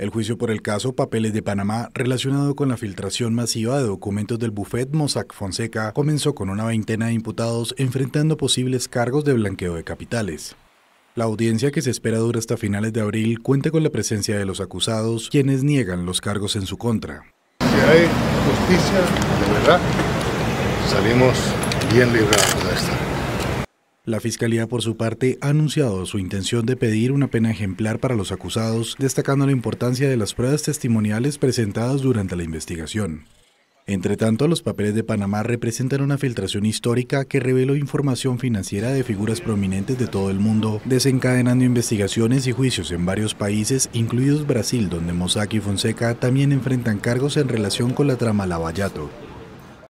El juicio por el caso Papeles de Panamá relacionado con la filtración masiva de documentos del bufet Mossack Fonseca comenzó con una veintena de imputados enfrentando posibles cargos de blanqueo de capitales. La audiencia que se espera dura hasta finales de abril cuenta con la presencia de los acusados, quienes niegan los cargos en su contra. Si hay justicia, de verdad, salimos bien librados de esta. La Fiscalía, por su parte, ha anunciado su intención de pedir una pena ejemplar para los acusados, destacando la importancia de las pruebas testimoniales presentadas durante la investigación. Entre tanto, los papeles de Panamá representan una filtración histórica que reveló información financiera de figuras prominentes de todo el mundo, desencadenando investigaciones y juicios en varios países, incluidos Brasil, donde Mossack y Fonseca también enfrentan cargos en relación con la trama Lavallato.